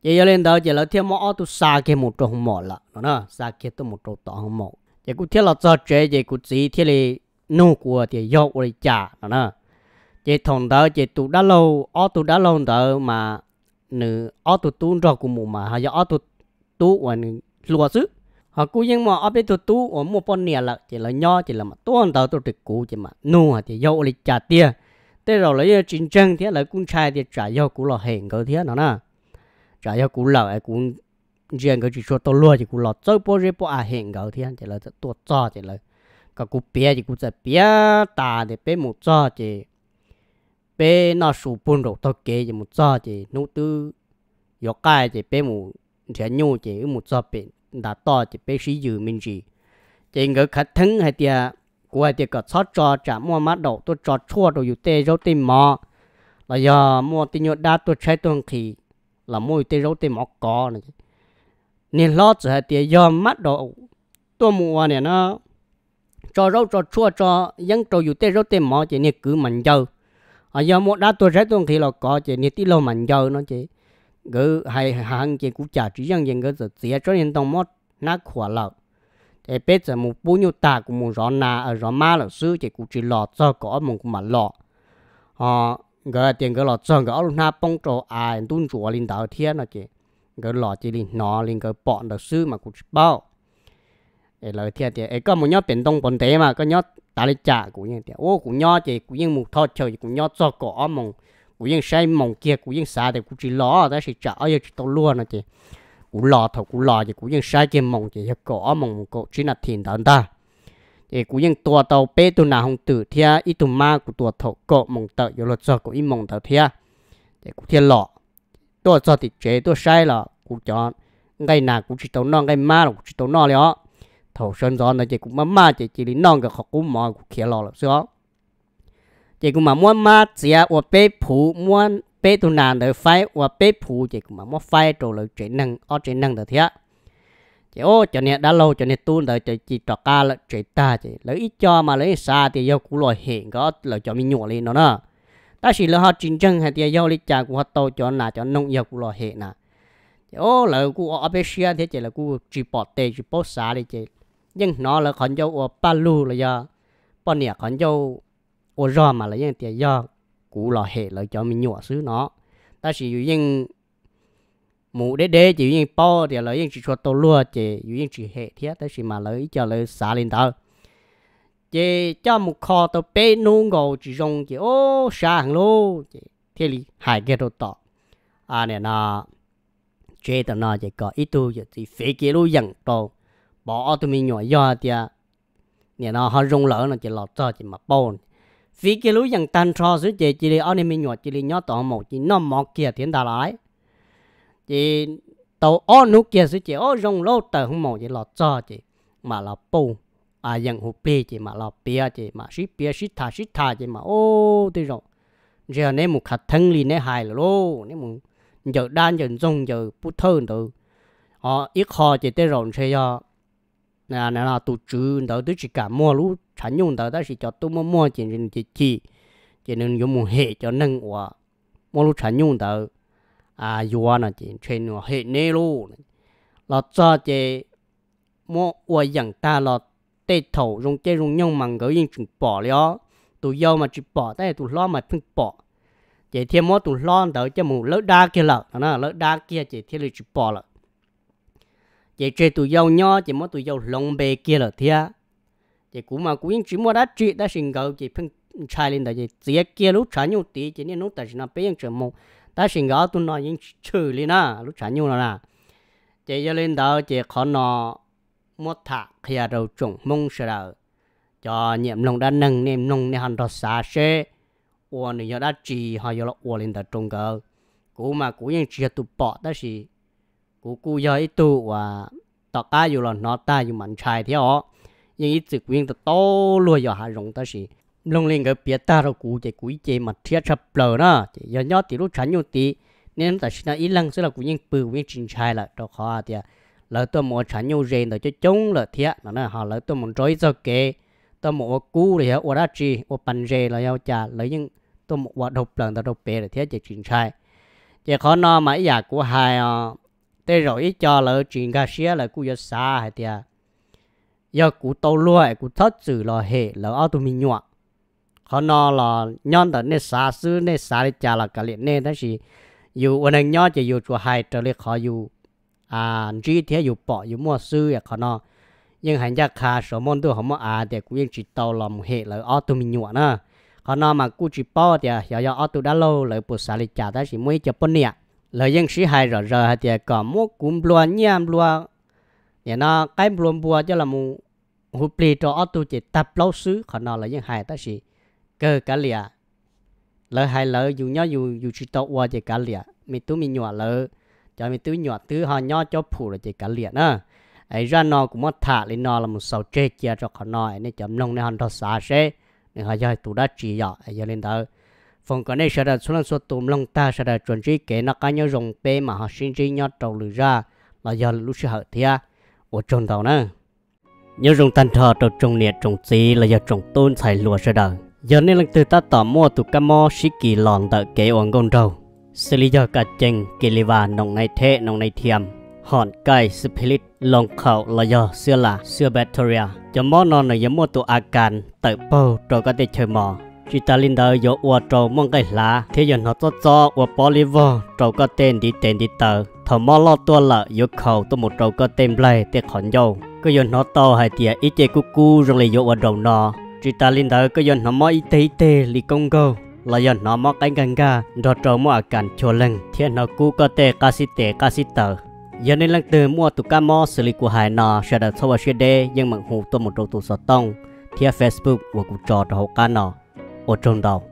也要领导就老天毛二都杀给木着红毛了，那杀给都木着大红毛，结果天了做这结果这一天嘞弄过的要我的家，那。chị thằng đó chị tụ đã lâu ó tụ đã lâu đó mà nữ ó tụ tụ rồi cũng mù mà hay ó tụ tụ còn lúa xứ họ cứ nhưng mà ó bên tụ tu ở một phần nè là chỉ là nho chỉ là mà tu tuôn đó tụ trực cũ chỉ mà nu hả thì dâu lịch trả tiền thế rồi lấy chiến ờ, tranh thế lấy cũng trai thì trả dâu cũng là hẹn cái thế nó nè trả dâu cũng là cũng riêng cái chỉ số tôi luôn chỉ cũng là chơi bao nhiêu bao à hẹn cái thế chỉ là tuột cho chỉ là cái cũng bia thì cũng sẽ bia ta để bia một cho chỉ bé nó sụp bún đầu tao kể chỉ một giờ chỉ nấu tư yo cái chỉ bé một thì nhau chỉ một giờ bé đã to chỉ bé sử dụng mình gì chỉ người khát thân hay tiệt của tiệt cả sót cho trả mua mắt đầu tôi cho chua đầu dùng tê rau tê mỏ, là giờ mua tê nhựa đa tôi chạy tôi khi là mua à tê rau tê mỏ có này nên lo chỉ hay tiệt giờ mắt đầu tôi mua này nó cho rau cho chua cho dân trâu dùng tê rau tê mỏ chỉ nên cứ mình dâu ở giờ một đã tôi rất tôi khi là có chị nhiệt tí lâu mạnh giờ nó chị cứ hay hàng chị cũng trả chỉ rằng dân cái gì chỉ cho nên đồng mất nát khỏa lợn thì biết giờ một bốn nhiêu ta cũng muốn rõ nà ở ờ, rõ ma là xứ chị cũng chỉ lọ cho có một cũng mà lọ họ cái tiền cái lọ cho cái ông na bông trò ai tuân chủ lên đạo thiên nó chị cái lọ chỉ lên nó lên cái bọn là xứ mà cũng chỉ bao để lời thiệt thì ấy có một nhóc biển đông bốn tế mà có nhóc ta lấy trả cũng như thế ô cũng nhóc thì cũng như một thọ trời cũng nhóc cho cỏ mong cũng như say mong kia cũng như xa thì cũng chỉ lo ta sẽ trả giờ chỉ tao luôn nữa chị cũng lo thầu cũng lo thì cũng như sai kia mong chỉ cỏ mong cỏ chỉ là thiền tận ta thì cũng như tua tàu bê tu nào không tử thia ít tu ma của tua thầu cỏ mong tợ rồi lột cho ít mong tàu thia thì cũng thiên lọ tua cho thì chế tua sai là cũng chọn ngày nào cũng chỉ tao non ngày ma cũng chỉ tao non rồi thầu sơn gió nó chỉ cũng mà mà chỉ chỉ đến nong cái học cũng mà kia lo là sao chỉ cũng mà muốn mà chỉ à và bé phụ muốn bé tu nàn để phái và bé phụ chỉ cũng mà muốn phái rồi là chuyện năng ở chuyện năng được thiệt. chỉ ô cho nên đã lâu cho nên tu đời chỉ chỉ trọ ca là chuyện ta chỉ lấy ít cho mà lấy xa thì yêu cũng lo hiện có là cho mình nhổ lên nó nữa ta chỉ là họ chiến chân hay thì yêu lịch cha của họ tàu cho nà cho nông nghiệp cũng lo hiện nà ô lời của ở bên xia thế chỉ là của chỉ bỏ tê chỉ bỏ xa đi chỉ nhưng nó là con dâu ở Palu là do bọn nè con dâu ở rò mà là những tiền do cũ là hệ là cho mình nhỏ xứ nó ta chỉ dụ những mũ đế đế chỉ những po thì là những chỉ cho tôi lúa chỉ dụ những chỉ hệ thiết ta chỉ mà lấy cho lấy xả lên tao chỉ cho một kho tôi bé nung gầu chỉ dùng chỉ ô xa hàng lô chỉ thế thì hai cái đồ tọ à nè nó chế tao nó chỉ có ít tu chỉ phải cái lô dặn tao bỏ tụi mình nhỏ do thì nè nó họ rung lỡ nó chỉ lọt cho chỉ mà bồn vì cái lối dân tan cho suốt chỉ chỉ đi ở đây mình nhỏ chỉ đi nhỏ tổ một chỉ nó mò kia thiên ta lại chỉ tàu ô nút kia suốt chỉ ô rung lỡ tờ không mò chỉ lọt cho chỉ mà là bù à dân hụt bì chỉ mà là bia chỉ mà ship bia ship thà ship thà chỉ mà ô tôi rồi giờ nếu một khát thân liền nếu hài là lô nếu một giờ đang giờ rung giờ bút thơ nữa, họ ít họ chỉ tới rồi sẽ chơi nè nè là tụ trừ đó tôi chỉ cả mua lú sản dụng đó đó chỉ cho tôi mua mua chỉ nên chỉ chỉ chỉ nên dùng một hệ cho nâng của mua lú sản dụng đó à vua à, nó chỉ trên nó hệ nê lú là cho chỉ mua qua dạng ta là tê thầu dùng tê dùng nhung màng gỡ yên chừng bỏ lió tụ dâu mà chỉ bỏ tay tụ lo mà phun bỏ chỉ thêm mua tụ lo đó cho một lớp đa kia lợ nó lớp đa kia chỉ thêm là chỉ bỏ lợ chỉ chơi tụi dâu nho chỉ mỗi tụi dâu lồng bề kia là thia chỉ cũng mà cũng chỉ mua đã trị đã sinh gạo chỉ phân trai lên đó chỉ chỉ kia lúc chả nhiều tí chỉ nên lúc ta chỉ là bé chờ mong ta sinh gạo tụi nó những trừ lên na lúc chả nhiều là chỉ cho lên đó chỉ khó nó mua thả khi ở đầu trồng mông sờ, đầu cho nhiệm nông đã nâng niệm nông nên hành đó xa xe ủa này giờ đã trị họ giờ là uo lên đó trồng gạo cũng mà cũng những chỉ tụi bỏ đó là กูกูยออีตูว่าตอกาอยู่หลอนนอตาอยู่มันชายเที่ยวยังอีจึกวิ่งตะโตลัวยอหารงตาสิลงเล่นก็เปียตาเรากูจะกูเจมัดเทียชับเปล่านะจะยอนยอติรู้ฉันอยู่ตีเนี่ยแต่ชินาอีลังซึ่งเรากูยิ่งปืนวิ่งชิงชายละตอคอเดียแล้วตัวหมอฉันอยู่เรนแต่จะจงละเทียนั่นนะฮะแล้วตัวมันร้อยจะเกตัวหมอกูเลยฮะว่าจีว่าปันเรแล้วยาวจ่าแล้วยังตัวหมอว่าดบเปล่าแต่ดบเปรตเทียจะชิงชายจะขอนอมาอยากกูหายอ่ะ thế rồi cho là chuyện gà xía là cú giờ xa hay tiệt giờ cú tàu lúa cú thất sự là hệ là ở tụi mình nhọ họ nó là nhon tận nên xa xứ nên xa đi chả là cái liệt nên đó gì dù anh anh nhon chỉ dù chùa hai trở liệt họ dù à chỉ thế dù bỏ dù mua xứ à họ nó nhưng hành gia khá số môn họ mua à thì cũng chỉ tàu lòng hệ là ở tụi mình nhọ nữa họ nó mà cú chỉ bỏ thì giờ giờ ở tụi đã lâu lại bút xa đi chả đó là mới chấp nhận lợi dân sĩ hai rồi rồi thì có mua cũng lúa nhám lúa nhà nó cái lúa bùa cho là mù hụp lì cho ở tu chỉ tập lâu xứ họ nó lợi dân hai ta sĩ cơ cả lìa lợi hai lợi dù nhớ dù dù chỉ tàu qua chỉ cả lìa mình tu mình nhỏ lợi, cho mình tu nhỏ thứ họ nhỏ cho phụ là chỉ cả lìa nữa ấy ra nó cũng mất thả lên nó là một sầu chê kia cho nó, nói nên chấm nông nên họ thật xả xe nên họ chơi tụ đã chỉ dọ ấy lên tới phòng cái này sẽ là số lần số tôm long ta sẽ là chuẩn chỉ kể nó cái nhau rồng bê mà họ sinh chỉ nhau trầu lử ra là giờ lúc sẽ hợp thì à ở trong tàu nè nhau rồng tan thọ trầu trồng nhiệt trồng gì là giờ trồng tôn xài lúa sẽ đời giờ nên lần từ ta tỏ mua tụ cá mò sĩ kỳ lòn đợi kế uống con trầu xử lý giờ cả chừng kỳ li và nồng này thế nồng này thiềm hòn cây spirit lòng khẩu là giờ xưa là xưa bacteria giờ mò non là giờ mua tụ akan tự bao trầu có thể chơi mò chúng ta linh đời yo ua trâu mong cái lá thế giờ nó cho cho ua Bolivar trâu có tên đi tên đi tờ thở mò lo tua lợ yo khẩu tôi một trâu có tên play tên khẩn dâu cái giờ nó to hay tiệt ít chơi cu cu rồi lại yo ua đầu nó chỉ ta linh đời cái giờ nó mò ít tê tê li công gâu là giờ nó mò cái cánh ga rồi trâu mò cản chua lưng thế nó cu có tê ca sĩ tê ca sĩ tờ giờ nên lăng từ mua tụ ca mò xử lý của hải nọ sẽ được sau vào đê nhưng mà hủ tôi một trâu tụ sọt tông thì Facebook của cụ trò trò hậu ca nọ 我挣到。